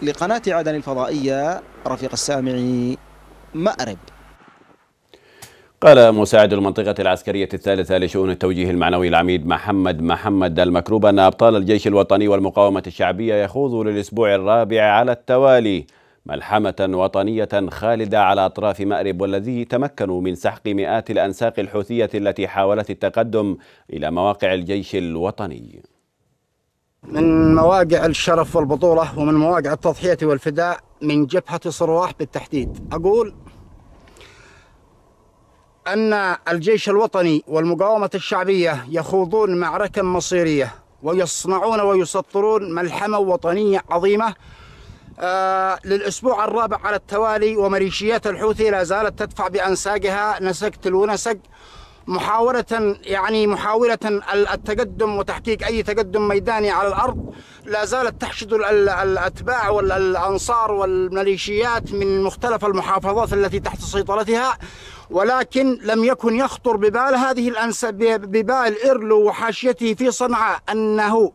لقناة عدن الفضائية رفيق السامعي مأرب قال مساعد المنطقة العسكرية الثالثة لشؤون التوجيه المعنوي العميد محمد محمد المكروب أن أبطال الجيش الوطني والمقاومة الشعبية يخوضوا للأسبوع الرابع على التوالي ملحمة وطنية خالدة على أطراف مأرب والذي تمكنوا من سحق مئات الأنساق الحوثية التي حاولت التقدم إلى مواقع الجيش الوطني من مواقع الشرف والبطولة ومن مواقع التضحية والفداء من جبهة صرواح بالتحديد أقول أن الجيش الوطني والمقاومة الشعبية يخوضون معركة مصيرية ويصنعون ويسطرون ملحمة وطنية عظيمة آه، للأسبوع الرابع على التوالي ومريشيات الحوثي لا زالت تدفع بأنساقها نسق تلو نسق محاولة يعني محاولة التقدم وتحقيق أي تقدم ميداني على الأرض لا زالت تحشد الأتباع والأنصار والميليشيات من مختلف المحافظات التي تحت سيطرتها ولكن لم يكن يخطر ببال هذه الأنساب ببال إرلو وحاشيته في صنعاء أنه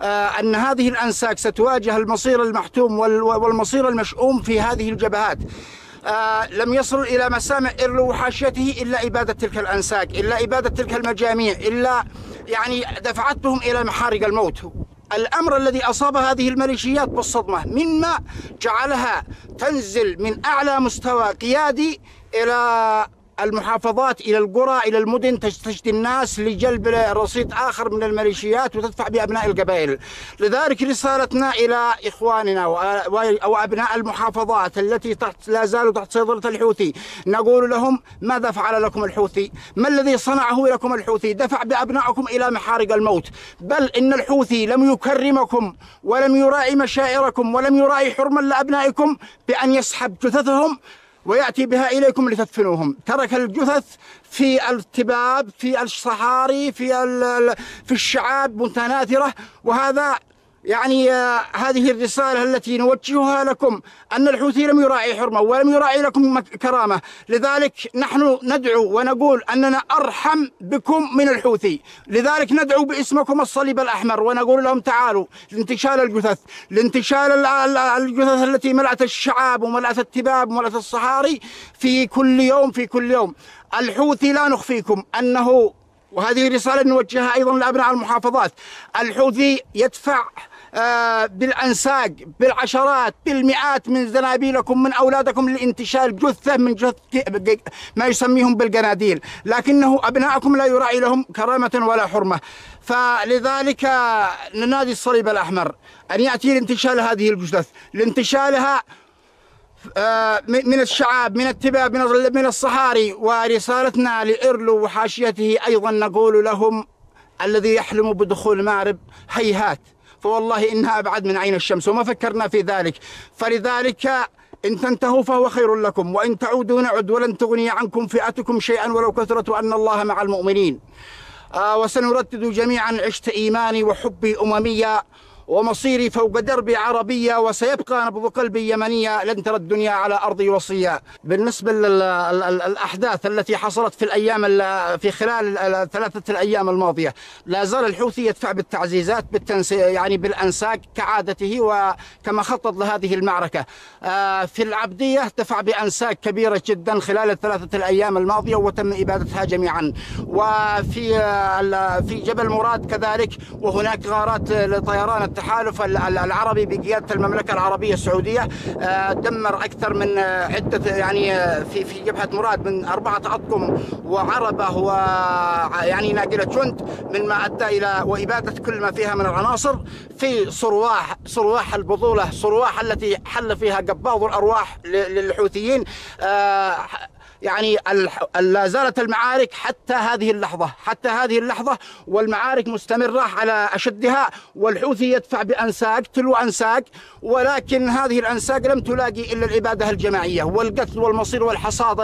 آه، أن هذه الأنساك ستواجه المصير المحتوم والمصير المشؤوم في هذه الجبهات آه، لم يصلوا إلى مسامع إرل وحاشيته إلا إبادة تلك الأنساك إلا إبادة تلك المجاميع إلا يعني دفعتهم إلى محارق الموت الأمر الذي أصاب هذه الميليشيات بالصدمة مما جعلها تنزل من أعلى مستوى قيادي إلى المحافظات الى القرى الى المدن تجتشد الناس لجلب رصيد اخر من الميليشيات وتدفع بابناء القبائل. لذلك رسالتنا الى اخواننا وابناء المحافظات التي تحت لا زالوا تحت سيطره الحوثي نقول لهم ماذا فعل لكم الحوثي؟ ما الذي صنعه لكم الحوثي؟ دفع بابنائكم الى محارق الموت، بل ان الحوثي لم يكرمكم ولم يراعي مشاعركم ولم يراعي حرما لابنائكم بان يسحب جثثهم ويأتي بها إليكم لتدفنوهم ترك الجثث في التباب في الصحاري في, في الشعاب متناثرة وهذا يعني آه, هذه الرسالة التي نوجهها لكم أن الحوثي لم يراعي حرمة ولم يراعي لكم كرامة لذلك نحن ندعو ونقول أننا أرحم بكم من الحوثي لذلك ندعو باسمكم الصليب الأحمر ونقول لهم تعالوا لانتشال الجثث لانتشال الجثث التي ملأت الشعاب وملأت التباب وملأت الصحاري في كل يوم في كل يوم الحوثي لا نخفيكم أنه وهذه رسالة نوجهها أيضا لأبناء المحافظات الحوثي يدفع آه، بالأنساق بالعشرات بالمئات من زنابيلكم من أولادكم لانتشال جثة من جثة ما يسميهم بالقناديل لكنه أبنائكم لا يراعي لهم كرامة ولا حرمة فلذلك ننادي الصليب الأحمر أن يأتي لانتشال هذه الجثث لانتشالها آه، من الشعاب من التباب من الصحاري ورسالتنا لإرلو وحاشيته أيضا نقول لهم الذي يحلم بدخول مارب هيهات فوالله إنها أبعد من عين الشمس وما فكرنا في ذلك فلذلك إن تنتهوا فهو خير لكم وإن تعودوا نعد ولن تغني عنكم فئتكم شيئا ولو كثرت أن الله مع المؤمنين آه وسنردد جميعا عشت إيماني وحبي أمميا ومصيري فوق دربي عربية وسيبقى نبض قلبي يمنية لن ترى الدنيا على أرضي وصية بالنسبة للأحداث التي حصلت في الأيام في خلال ثلاثة الأيام الماضية لا زال الحوثي يدفع بالتعزيزات بالتنس يعني بالأنساك كعادته وكما خطط لهذه المعركة آه، في العبدية دفع بأنساك كبيرة جدا خلال الثلاثة الأيام الماضية وتم إبادتها جميعا وفي آه، في جبل مراد كذلك وهناك غارات لطيران التحالف العربي بقياده المملكه العربيه السعوديه آه، دمر اكثر من آه، عده يعني آه، في في جبهه مراد من اربعه اطقم وعربه ويعني ناقله جند مما ادى الى واباده كل ما فيها من العناصر في صرواح صرواح البطوله صرواح التي حل فيها قباض الارواح للحوثيين يعني لا زالت المعارك حتى هذه اللحظة حتى هذه اللحظة والمعارك مستمرة على أشدها والحوثي يدفع بأنساك تلو أنساك ولكن هذه الأنساك لم تلاقي إلا العبادة الجماعية والقتل والمصير والحصاد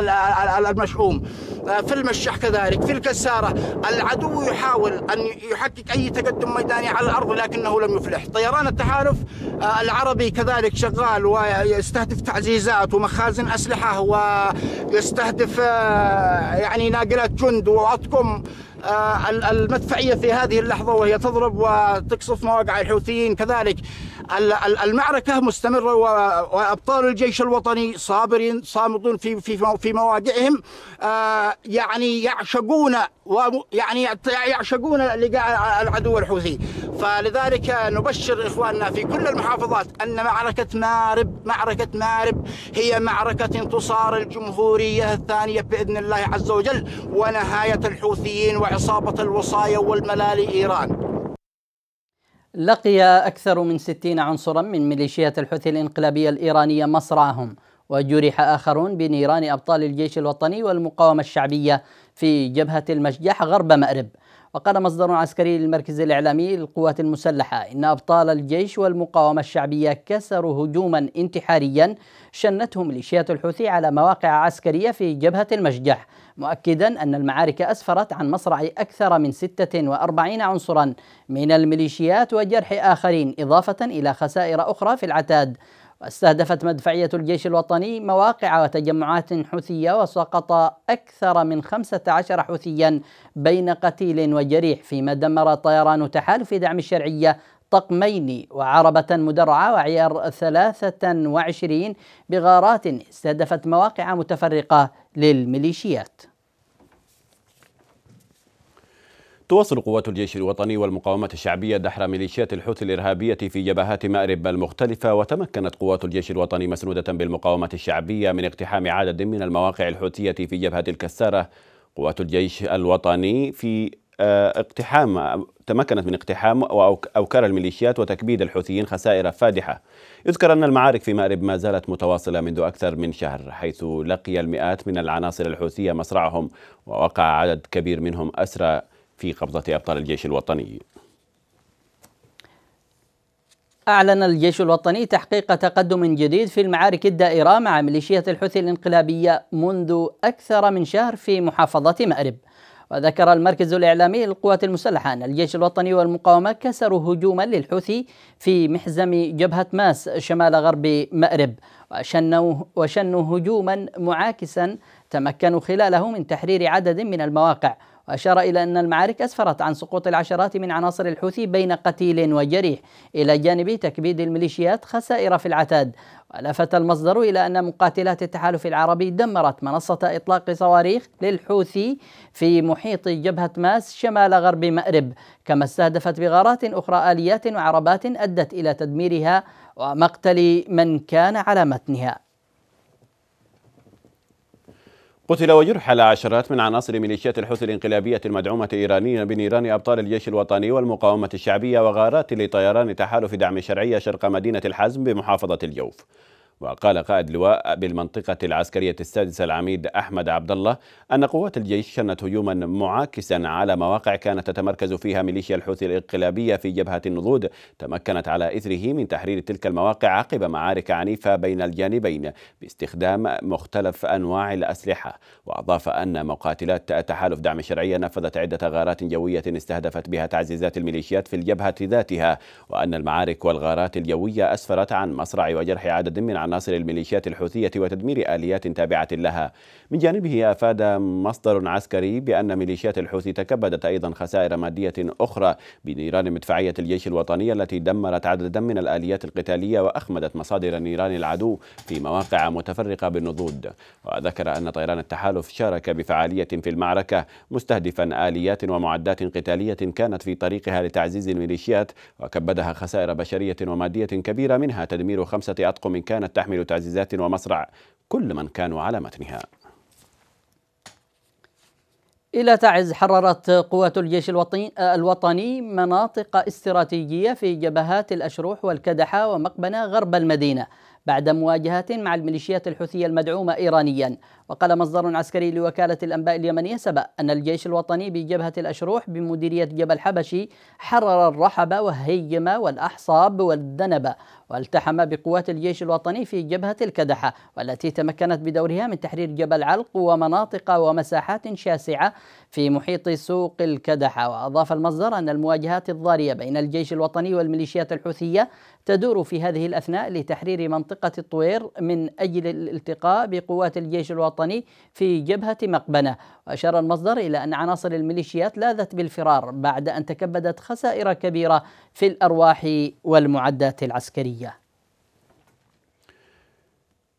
المشحوم آه، في المشح كذلك في الكسارة العدو يحاول أن يحقق أي تقدم ميداني على الأرض لكنه لم يفلح طيران التحالف آه، العربي كذلك شغال ويستهدف تعزيزات ومخازن أسلحة ويستهدف تستهدف آه، يعني ناقلة جند وعطكم آه، المدفعية في هذه اللحظة وهي تضرب وتقصف مواقع الحوثيين كذلك المعركة مستمرة وأبطال الجيش الوطني صابرين صامدون في في في مواقعهم آه، يعني يعشقون ويعني يعشقون لقاء العدو الحوثي فلذلك نبشر إخواننا في كل المحافظات أن معركة مارب معركة مارب هي معركة انتصار الجمهورية الثانية بإذن الله عز وجل ونهاية الحوثيين وعلى عصابة الوصايا والملالي إيران لقي أكثر من ستين عنصرا من ميليشيات الحوثي الإنقلابية الإيرانية مصرعهم وجرح آخرون بنيران أبطال الجيش الوطني والمقاومة الشعبية في جبهة المشجح غرب مأرب وقال مصدر عسكري للمركز الإعلامي للقوات المسلحة إن أبطال الجيش والمقاومة الشعبية كسروا هجوما انتحاريا شنته ميليشيات الحوثي على مواقع عسكرية في جبهة المشجح مؤكدا أن المعارك أسفرت عن مصرع أكثر من 46 عنصرا من الميليشيات وجرح آخرين إضافة إلى خسائر أخرى في العتاد واستهدفت مدفعية الجيش الوطني مواقع وتجمعات حوثية وسقط أكثر من 15 حوثيا بين قتيل وجريح فيما دمر طيران تحالف دعم الشرعية طقمين وعربة مدرعة وعيار 23 بغارات استهدفت مواقع متفرقة للميليشيات تواصل قوات الجيش الوطني والمقاومة الشعبية دحر ميليشيات الحوثي الإرهابية في جبهات مأرب المختلفة وتمكنت قوات الجيش الوطني مسنودة بالمقاومة الشعبية من اقتحام عدد من المواقع الحوثية في جبهة الكسارة قوات الجيش الوطني في آه، اقتحام تمكنت من اقتحام واوكار الميليشيات وتكبيد الحوثيين خسائر فادحة يذكر أن المعارك في مأرب ما زالت متواصلة منذ أكثر من شهر حيث لقي المئات من العناصر الحوثية مصرعهم ووقع عدد كبير منهم أسرى في قبضة أبطال الجيش الوطني أعلن الجيش الوطني تحقيق تقدم جديد في المعارك الدائرة مع ميليشيات الحوثي الانقلابية منذ أكثر من شهر في محافظة مأرب وذكر المركز الإعلامي للقوات المسلحة أن الجيش الوطني والمقاومة كسروا هجوما للحوثي في محزم جبهة ماس شمال غرب مأرب وشنوا, وشنوا هجوما معاكسا تمكنوا خلاله من تحرير عدد من المواقع وأشار إلى أن المعارك أسفرت عن سقوط العشرات من عناصر الحوثي بين قتيل وجريح إلى جانب تكبيد الميليشيات خسائر في العتاد ولفت المصدر إلى أن مقاتلات التحالف العربي دمرت منصة إطلاق صواريخ للحوثي في محيط جبهة ماس شمال غرب مأرب كما استهدفت بغارات أخرى آليات وعربات أدت إلى تدميرها ومقتل من كان على متنها قتل وجرحل عشرات من عناصر ميليشيات الحوثي الانقلابية المدعومة إيرانيا بنيران أبطال الجيش الوطني والمقاومة الشعبية وغارات لطيران تحالف دعم شرعية شرق مدينة الحزم بمحافظة الجوف وقال قائد لواء بالمنطقة العسكرية السادسة العميد أحمد عبد الله أن قوات الجيش شنت هجوما معاكسا على مواقع كانت تتمركز فيها ميليشيا الحوثي الانقلابية في جبهة النضود تمكنت على إثره من تحرير تلك المواقع عقب معارك عنيفة بين الجانبين باستخدام مختلف أنواع الأسلحة وأضاف أن مقاتلات تحالف دعم الشرعية نفذت عدة غارات جوية استهدفت بها تعزيزات الميليشيات في الجبهة ذاتها وأن المعارك والغارات الجوية أسفرت عن مصرع وجرح عدد من عناصر عناصر الميليشيات الحوثية وتدمير آليات تابعة لها من جانبه أفاد مصدر عسكري بأن ميليشيات الحوثي تكبدت أيضا خسائر مادية أخرى بنيران مدفعية الجيش الوطني التي دمرت عددا من الآليات القتالية وأخمدت مصادر نيران العدو في مواقع متفرقة بالنضود وذكر أن طيران التحالف شارك بفعالية في المعركة مستهدفا آليات ومعدات قتالية كانت في طريقها لتعزيز الميليشيات وكبدها خسائر بشرية ومادية كبيرة منها تدمير خمسة أطقم كانت تحمل تعزيزات ومصرع كل من كانوا على متنها إلى تعز حررت قوات الجيش الوطني, الوطني مناطق استراتيجية في جبهات الأشروح والكدحة ومقبنة غرب المدينة بعد مواجهات مع الميليشيات الحوثية المدعومة إيرانيا وقال مصدر عسكري لوكالة الأنباء اليمنية سبأ أن الجيش الوطني بجبهة الأشروح بمديرية جبل حبشي حرر الرحب وهيم والأحصاب والدنبة والتحم بقوات الجيش الوطني في جبهة الكدحة والتي تمكنت بدورها من تحرير جبل علق ومناطق ومساحات شاسعة في محيط سوق الكدحة وأضاف المصدر أن المواجهات الضارية بين الجيش الوطني والميليشيات الحوثية تدور في هذه الأثناء لتحرير منطقة الطوير من أجل الالتقاء بقوات الجيش الوطني الوطني في جبهة مقبنة وأشار المصدر إلى أن عناصر الميليشيات لاذت بالفرار بعد أن تكبدت خسائر كبيرة في الأرواح والمعدات العسكرية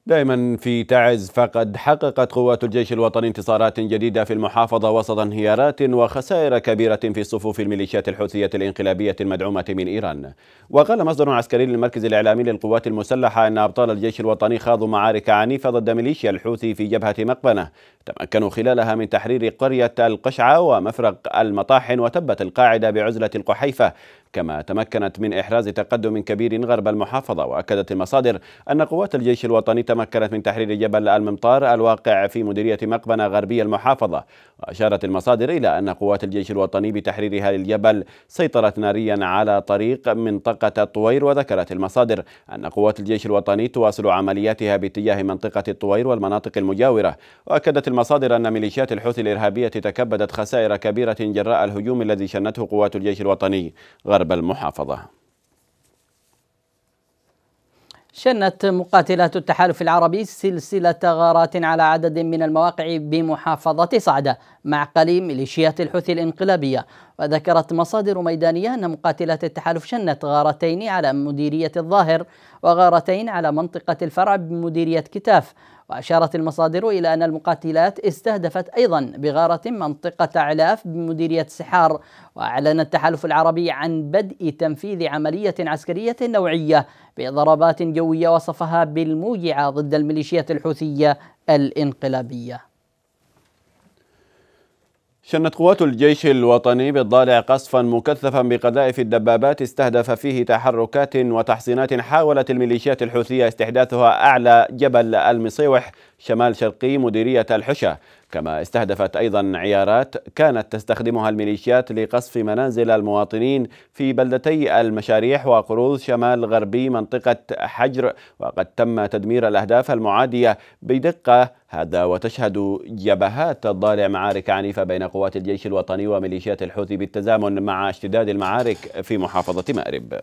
دائما في تعز فقد حققت قوات الجيش الوطني انتصارات جديدة في المحافظة وسط انهيارات وخسائر كبيرة في صفوف الميليشيات الحوثية الانقلابية المدعومة من إيران وقال مصدر عسكري للمركز الإعلامي للقوات المسلحة أن أبطال الجيش الوطني خاضوا معارك عنيفة ضد ميليشيا الحوثي في جبهة مقبنة تمكنوا خلالها من تحرير قرية القشعة ومفرق المطاحن وتبت القاعدة بعزلة القحيفة كما تمكنت من إحراز تقدم كبير غرب المحافظة وأكدت المصادر أن قوات الجيش الوطني تمكنت من تحرير جبل الممطار الواقع في مديرية مقبنة غربية المحافظة وأشارت المصادر إلى أن قوات الجيش الوطني بتحريرها للجبل سيطرت ناريا على طريق منطقة الطوير وذكرت المصادر أن قوات الجيش الوطني تواصل عملياتها باتجاه منطقة الطوير والمناطق المجاورة وأكدت المصادر أن ميليشيات الحوثي الإرهابية تكبدت خسائر كبيرة جراء الهجوم الذي شنته قوات الجيش الوطني غرب غرب المحافظة شنت مقاتلات التحالف العربي سلسلة غارات على عدد من المواقع بمحافظة صعدة مع قليل ميليشيات الحوثي الانقلابية وذكرت مصادر ميدانية أن مقاتلات التحالف شنت غارتين على مديرية الظاهر وغارتين على منطقة الفرع بمديرية كتاف وأشارت المصادر إلى أن المقاتلات استهدفت أيضا بغارة منطقة علاف بمديرية سحار وأعلن التحالف العربي عن بدء تنفيذ عملية عسكرية نوعية بضربات جوية وصفها بالموجعة ضد الميليشيات الحوثية الانقلابية شنت قوات الجيش الوطني بالضالع قصفا مكثفا بقذائف الدبابات استهدف فيه تحركات وتحصينات حاولت الميليشيات الحوثية استحداثها أعلى جبل المصيوح شمال شرقي مديرية الحشة كما استهدفت أيضا عيارات كانت تستخدمها الميليشيات لقصف منازل المواطنين في بلدتي المشاريح وقروض شمال غربي منطقة حجر وقد تم تدمير الأهداف المعادية بدقة هذا وتشهد جبهات الضالع معارك عنيفة بين قوات الجيش الوطني وميليشيات الحوثي بالتزامن مع اشتداد المعارك في محافظة مأرب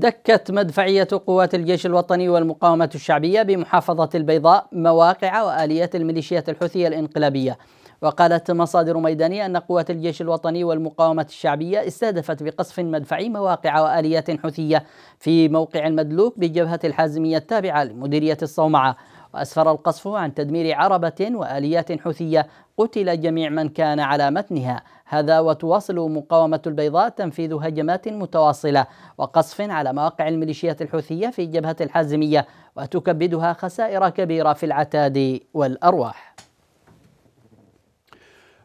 دكت مدفعية قوات الجيش الوطني والمقاومة الشعبية بمحافظة البيضاء مواقع وآليات الميليشيات الحوثية الانقلابية وقالت مصادر ميدانية أن قوات الجيش الوطني والمقاومة الشعبية استهدفت بقصف مدفعي مواقع وآليات حوثية في موقع المدلوك بجبهة الحازمية التابعة لمديرية الصومعة وأسفر القصف عن تدمير عربة وآليات حوثية قتل جميع من كان على متنها هذا وتواصل مقاومة البيضاء تنفيذ هجمات متواصلة وقصف على مواقع الميليشيات الحوثية في جبهة الحازمية وتكبدها خسائر كبيرة في العتاد والأرواح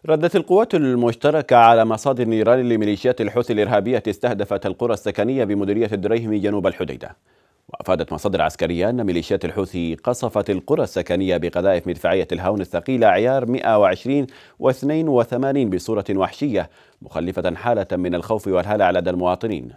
ردت القوات المشتركة على مصادر نيران لميليشيات الحوثي الإرهابية استهدفت القرى السكنية بمديرية الدريهم جنوب الحديدة وأفادت مصادر عسكرية أن ميليشيات الحوثي قصفت القرى السكنية بقذائف مدفعية الهاون الثقيلة عيار 120 و82 بصورة وحشية مخلفة حالة من الخوف والهلع لدى المواطنين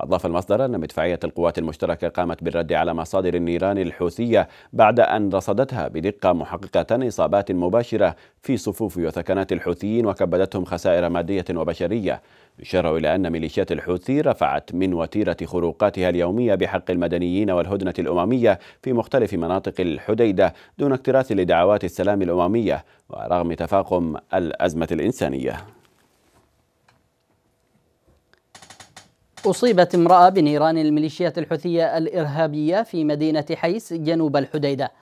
أضاف المصدر أن مدفعية القوات المشتركة قامت بالرد على مصادر النيران الحوثية بعد أن رصدتها بدقة محققة إصابات مباشرة في صفوف وثكنات الحوثيين وكبدتهم خسائر مادية وبشرية يشار إلى أن ميليشيات الحوثي رفعت من وتيرة خروقاتها اليومية بحق المدنيين والهدنة الأممية في مختلف مناطق الحديدة دون اكتراث لدعوات السلام الأممية ورغم تفاقم الأزمة الإنسانية أصيبت امرأة بنيران الميليشيات الحوثية الإرهابية في مدينة حيس جنوب الحديدة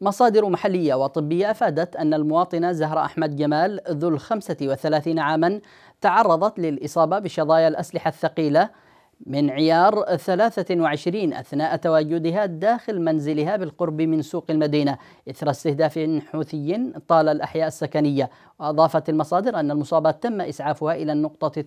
مصادر محلية وطبية أفادت أن المواطنة زهرة أحمد جمال ذو الخمسة وثلاثين عاما تعرضت للإصابة بشظايا الأسلحة الثقيلة من عيار 23 أثناء تواجدها داخل منزلها بالقرب من سوق المدينة إثر استهداف حوثي طال الأحياء السكنية وأضافت المصادر أن المصابة تم إسعافها إلى النقطة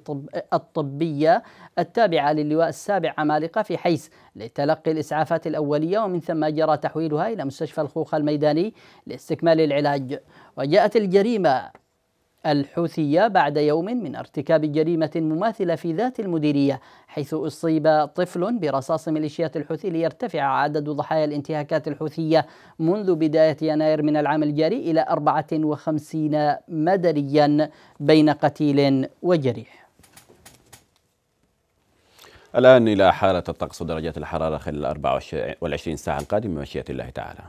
الطبية التابعة للواء السابع عمالقة في حيس لتلقي الإسعافات الأولية ومن ثم جرى تحويلها إلى مستشفى الخوخة الميداني لاستكمال العلاج وجاءت الجريمة الحوثية بعد يوم من ارتكاب جريمة مماثلة في ذات المديرية حيث أصيب طفل برصاص ميليشيات الحوثي ليرتفع عدد ضحايا الانتهاكات الحوثية منذ بداية يناير من العام الجاري إلى 54 مدريا بين قتيل وجريح الآن إلى حالة الطقس ودرجات الحرارة خلال 24 ساعة القادمة بمشيئة الله تعالى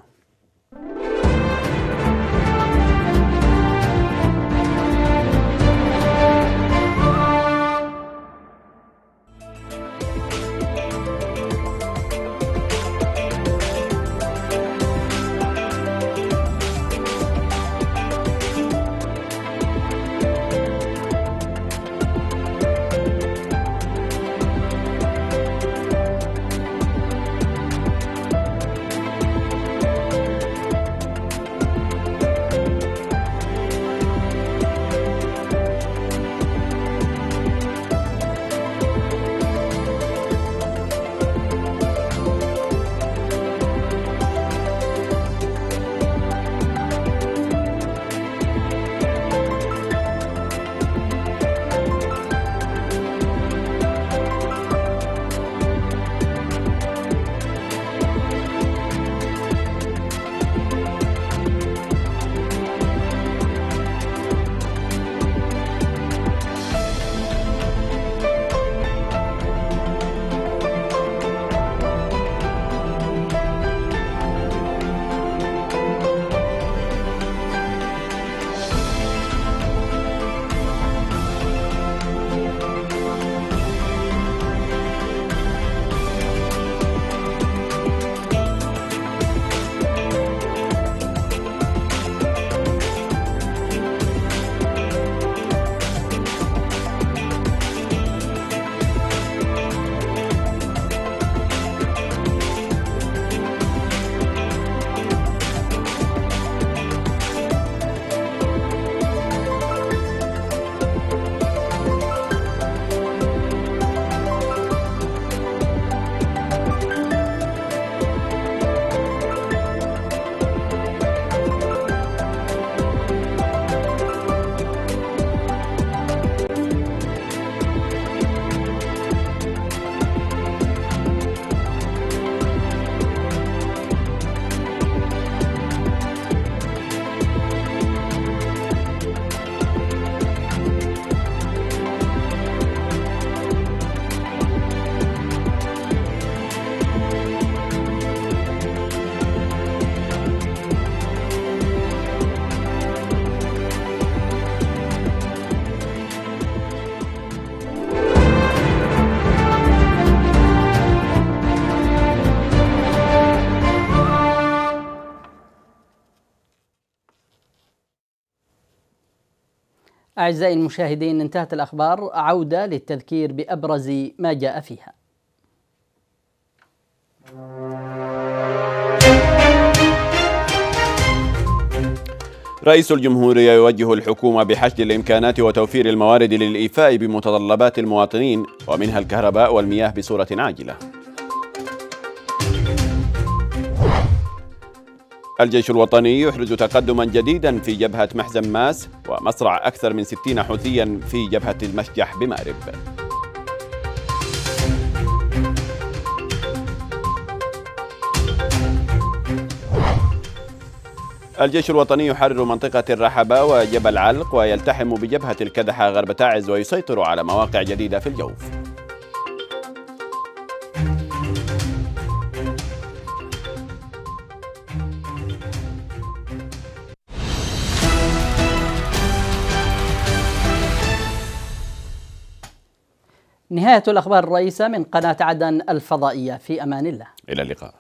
أعزائي المشاهدين انتهت الأخبار عودة للتذكير بأبرز ما جاء فيها رئيس الجمهورية يوجه الحكومة بحشد الإمكانات وتوفير الموارد للإيفاء بمتطلبات المواطنين ومنها الكهرباء والمياه بصورة عاجلة الجيش الوطني يحرز تقدما جديدا في جبهة محزن ماس ومصرع أكثر من ستين حوثيا في جبهة المشجح بمأرب الجيش الوطني يحرر منطقة الرحبة وجبل علق ويلتحم بجبهة الكدحة غرب تعز ويسيطر على مواقع جديدة في الجوف نهاية الأخبار الرئيسة من قناة عدن الفضائية في أمان الله إلى اللقاء